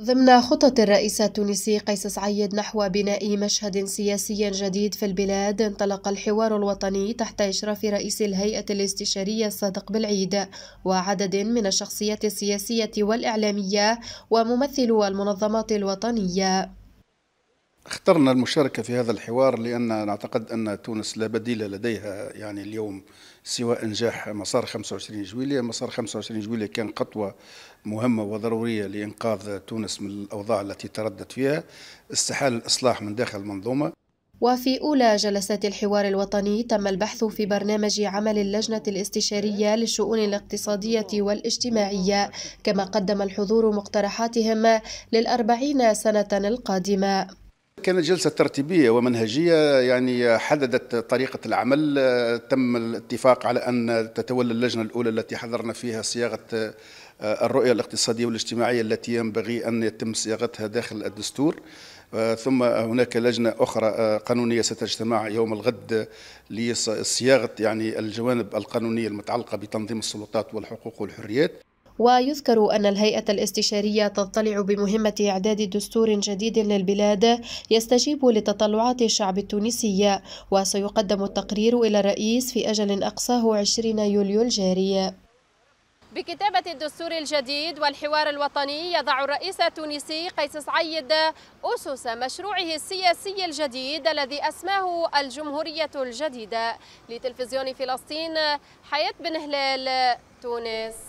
ضمن خطط الرئيس التونسي قيس سعيد نحو بناء مشهد سياسي جديد في البلاد انطلق الحوار الوطني تحت إشراف رئيس الهيئة الاستشارية الصادق بالعيد وعدد من الشخصيات السياسية والإعلامية وممثلو المنظمات الوطنية اخترنا المشاركة في هذا الحوار لأن نعتقد أن تونس لا بديل لديها يعني اليوم سوى إنجاح مسار 25 جويلية مسار 25 جويلية كان خطوة مهمة وضرورية لإنقاذ تونس من الأوضاع التي تردت فيها استحال الإصلاح من داخل المنظومة وفي أولى جلسات الحوار الوطني تم البحث في برنامج عمل اللجنة الاستشارية للشؤون الاقتصادية والاجتماعية كما قدم الحضور مقترحاتهم للأربعين سنة القادمة كانت جلسة ترتيبية ومنهجية يعني حددت طريقة العمل تم الاتفاق على أن تتولى اللجنة الأولى التي حضرنا فيها صياغة آه، الرؤية الاقتصادية والاجتماعية التي ينبغي أن يتم صياغتها داخل الدستور آه، ثم هناك لجنة أخرى آه، قانونية ستجتمع يوم الغد لصياغة يعني الجوانب القانونية المتعلقة بتنظيم السلطات والحقوق والحريات ويذكر أن الهيئة الاستشارية تضطلع بمهمة إعداد دستور جديد للبلاد يستجيب لتطلعات الشعب التونسي وسيقدم التقرير إلى الرئيس في أجل أقصاه 20 يوليو الجاري بكتابة الدستور الجديد والحوار الوطني يضع الرئيس التونسي قيس سعيد أسس مشروعه السياسي الجديد الذي أسماه الجمهورية الجديدة لتلفزيون فلسطين حياة بن هلال تونس